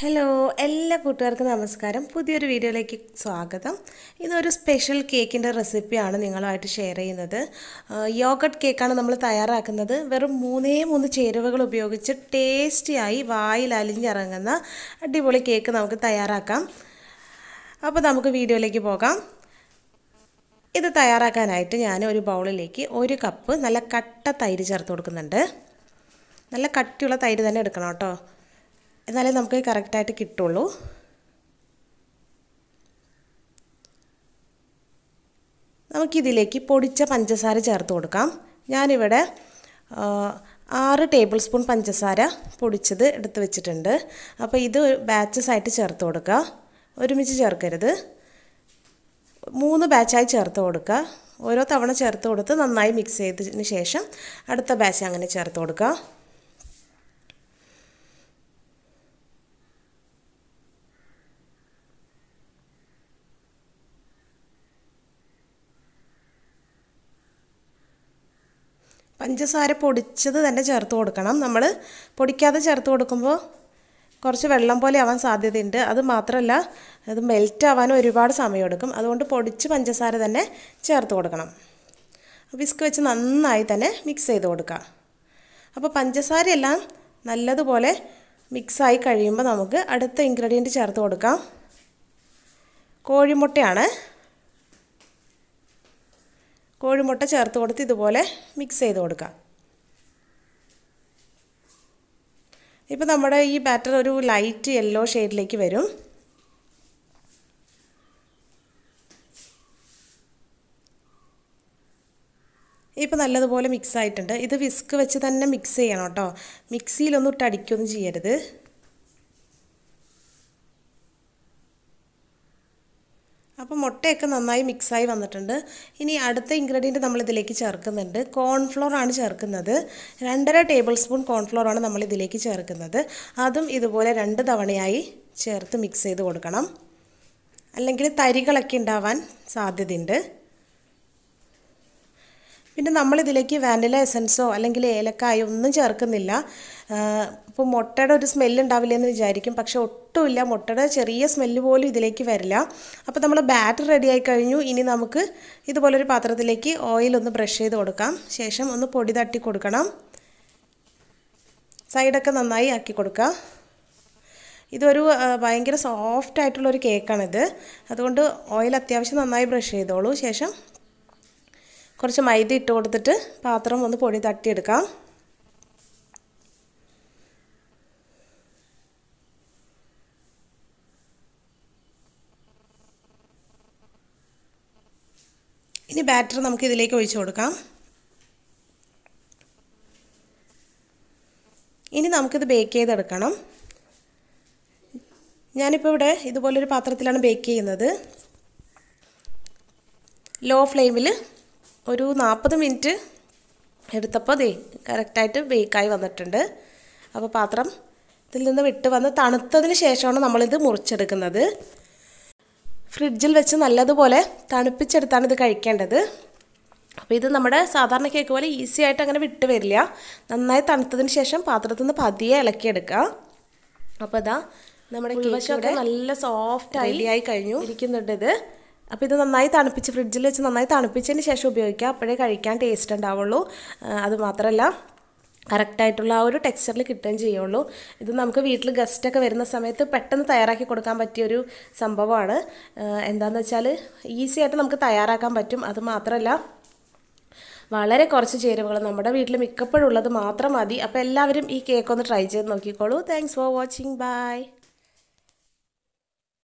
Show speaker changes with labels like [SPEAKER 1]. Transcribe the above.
[SPEAKER 1] hello എല്ലാ കൂട്ടുകാർക്കും നമസ്കാരം പുതിയൊരു വീഡിയോയിലേക്ക് സ്വാഗതം ഇതൊരു സ്പെഷ്യൽ കേക്കിൻ്റെ റെസിപ്പിയാണ് നിങ്ങളുമായിട്ട് ഷെയർ ചെയ്യുന്നത് യോഗട്ട് കേക്കാണ് നമ്മൾ തയ്യാറാക്കുന്നത് വെറും മൂന്നേ മൂന്ന് ചേരുവകൾ ഉപയോഗിച്ച് ടേസ്റ്റിയായി വായിൽ അലിഞ്ഞിറങ്ങുന്ന അടിപൊളി കേക്ക് നമുക്ക് തയ്യാറാക്കാം അപ്പോൾ നമുക്ക് വീഡിയോയിലേക്ക് പോകാം ഇത് തയ്യാറാക്കാനായിട്ട് ഞാൻ ഒരു ബൗളിലേക്ക് ഒരു കപ്പ് നല്ല കട്ട തൈര് ചേർത്ത് കൊടുക്കുന്നുണ്ട് നല്ല കട്ടിയുള്ള തൈര് തന്നെ എടുക്കണം കേട്ടോ എന്നാലേ നമുക്ക് കറക്റ്റായിട്ട് കിട്ടുള്ളൂ നമുക്കിതിലേക്ക് പൊടിച്ച പഞ്ചസാര ചേർത്ത് കൊടുക്കാം ഞാനിവിടെ ആറ് ടേബിൾ സ്പൂൺ പഞ്ചസാര പൊടിച്ചത് എടുത്ത് വെച്ചിട്ടുണ്ട് അപ്പോൾ ഇത് ബാച്ചസ് ആയിട്ട് ചേർത്ത് കൊടുക്കുക ഒരുമിച്ച് ചേർക്കരുത് മൂന്ന് ബാച്ചായി ചേർത്ത് കൊടുക്കുക ഓരോ തവണ ചേർത്ത് കൊടുത്ത് നന്നായി മിക്സ് ചെയ്തതിന് ശേഷം അടുത്ത ബാച്ച് അങ്ങനെ ചേർത്ത് കൊടുക്കുക പഞ്ചസാര പൊടിച്ചത് തന്നെ ചേർത്ത് കൊടുക്കണം നമ്മൾ പൊടിക്കാതെ ചേർത്ത് കൊടുക്കുമ്പോൾ കുറച്ച് വെള്ളം പോലെ ആവാൻ സാധ്യതയുണ്ട് അത് മാത്രമല്ല അത് മെൽറ്റ് ആവാൻ ഒരുപാട് സമയമെടുക്കും അതുകൊണ്ട് പൊടിച്ച് പഞ്ചസാര തന്നെ ചേർത്ത് കൊടുക്കണം വിസ്ക് വെച്ച് നന്നായി തന്നെ മിക്സ് ചെയ്ത് കൊടുക്കുക അപ്പോൾ പഞ്ചസാരയെല്ലാം നല്ലതുപോലെ മിക്സായി കഴിയുമ്പോൾ നമുക്ക് അടുത്ത ഇൻഗ്രീഡിയൻറ്റ് ചേർത്ത് കൊടുക്കാം കോഴിമുട്ടയാണ് കോഴിമുട്ട ചേർത്ത് കൊടുത്ത് ഇതുപോലെ മിക്സ് ചെയ്ത് കൊടുക്കാം ഇപ്പോൾ നമ്മുടെ ഈ ബാറ്റർ ഒരു ലൈറ്റ് യെല്ലോ ഷെയ്ഡിലേക്ക് വരും ഇപ്പോൾ നല്ലതുപോലെ മിക്സ് ആയിട്ടുണ്ട് ഇത് വിസ്ക് വെച്ച് തന്നെ മിക്സ് ചെയ്യണം കേട്ടോ മിക്സിയിലൊന്നും ഇട്ട് ചെയ്യരുത് അപ്പോൾ മുട്ടയൊക്കെ നന്നായി മിക്സായി വന്നിട്ടുണ്ട് ഇനി അടുത്ത ഇൻഗ്രീഡിയൻറ്റ് നമ്മളിതിലേക്ക് ചേർക്കുന്നുണ്ട് കോൺഫ്ലോർ ആണ് ചേർക്കുന്നത് രണ്ടര ടേബിൾ സ്പൂൺ കോൺഫ്ലോർ ആണ് നമ്മളിതിലേക്ക് ചേർക്കുന്നത് അതും ഇതുപോലെ രണ്ട് തവണയായി ചേർത്ത് മിക്സ് ചെയ്ത് കൊടുക്കണം അല്ലെങ്കിൽ തരികളൊക്കെ ഉണ്ടാവാൻ സാധ്യതയുണ്ട് പിന്നെ നമ്മളിതിലേക്ക് വാനില എസൻസോ അല്ലെങ്കിൽ ഏലക്കായോ ഒന്നും ചേർക്കുന്നില്ല ഇപ്പോൾ മുട്ടയുടെ ഒരു സ്മെല്ലുണ്ടാവില്ലെന്ന് വിചാരിക്കും പക്ഷേ ഒട്ടുമില്ല മുട്ടയുടെ ചെറിയ സ്മെല്ല് പോലും ഇതിലേക്ക് വരില്ല അപ്പോൾ നമ്മൾ ബാറ്റർ റെഡിയായി കഴിഞ്ഞു ഇനി നമുക്ക് ഇതുപോലൊരു പാത്രത്തിലേക്ക് ഓയിൽ ഒന്ന് ബ്രഷ് ചെയ്ത് കൊടുക്കാം ശേഷം ഒന്ന് പൊടി തട്ടി കൊടുക്കണം സൈഡൊക്കെ നന്നായി ആക്കി കൊടുക്കുക ഇതൊരു ഭയങ്കര സോഫ്റ്റ് ആയിട്ടുള്ളൊരു കേക്കാണിത് അതുകൊണ്ട് ഓയിൽ അത്യാവശ്യം നന്നായി ബ്രഷ് ചെയ്തോളൂ ശേഷം കുറച്ച് മൈദ ഇട്ട് കൊടുത്തിട്ട് പാത്രം ഒന്ന് പൊടി തട്ടിയെടുക്കാം ഇനി ബാറ്റർ നമുക്ക് ഇതിലേക്ക് ഒഴിച്ചു കൊടുക്കാം ഇനി നമുക്കിത് ബേക്ക് ചെയ്തെടുക്കണം ഞാനിപ്പോൾ ഇവിടെ ഇതുപോലൊരു പാത്രത്തിലാണ് ബേക്ക് ചെയ്യുന്നത് ലോ ഫ്ലെയിമിൽ ഒരു നാൽപ്പത് മിനിറ്റ് എടുത്തപ്പോൾ ദേ കറക്റ്റായിട്ട് ബേക്കായി വന്നിട്ടുണ്ട് അപ്പോൾ പാത്രം ഇതിൽ നിന്ന് വിട്ട് വന്ന് തണുത്തതിന് ശേഷമാണ് നമ്മളിത് മുറിച്ചെടുക്കുന്നത് ഫ്രിഡ്ജിൽ വെച്ച് നല്ലതുപോലെ തണുപ്പിച്ചെടുത്താണ് ഇത് കഴിക്കേണ്ടത് അപ്പോൾ ഇത് നമ്മുടെ സാധാരണ കേക്ക് പോലെ ഈസി ആയിട്ട് അങ്ങനെ വിട്ട് വരില്ല നന്നായി തണുത്തതിന് ശേഷം പാത്രത്തിൽ നിന്ന് പതിയെ ഇളക്കിയെടുക്കുക അപ്പോൾ ഇതാ നമ്മുടെ കേക്ക് നല്ല സോഫ്റ്റ് ആയി കഴിഞ്ഞു ഇരിക്കുന്നുണ്ട് ഇത് അപ്പോൾ ഇത് നന്നായി തണുപ്പിച്ച് ഫ്രിഡ്ജിൽ വെച്ച് നന്നായി തണുപ്പിച്ചതിന് ശേഷം ഉപയോഗിക്കുക അപ്പോഴേ കഴിക്കാൻ ടേസ്റ്റ് ഉണ്ടാവുള്ളൂ അതുമാത്രമല്ല കറക്റ്റായിട്ടുള്ള ആ ഒരു ടെക്സ്ചറിൽ കിട്ടുകയും ചെയ്യുള്ളൂ ഇത് നമുക്ക് വീട്ടിൽ ഗസ്റ്റൊക്കെ വരുന്ന സമയത്ത് പെട്ടെന്ന് തയ്യാറാക്കി കൊടുക്കാൻ പറ്റിയൊരു സംഭവമാണ് എന്താണെന്ന് വെച്ചാൽ ഈസി ആയിട്ട് നമുക്ക് തയ്യാറാക്കാൻ പറ്റും അത് മാത്രമല്ല വളരെ കുറച്ച് ചേരുവകൾ നമ്മുടെ വീട്ടിൽ മിക്കപ്പോഴുള്ളത് മാത്രം മതി അപ്പോൾ എല്ലാവരും ഈ കേക്ക് ഒന്ന് ട്രൈ ചെയ്ത് നോക്കിക്കോളൂ താങ്ക്സ് ഫോർ വാച്ചിങ് ബൈ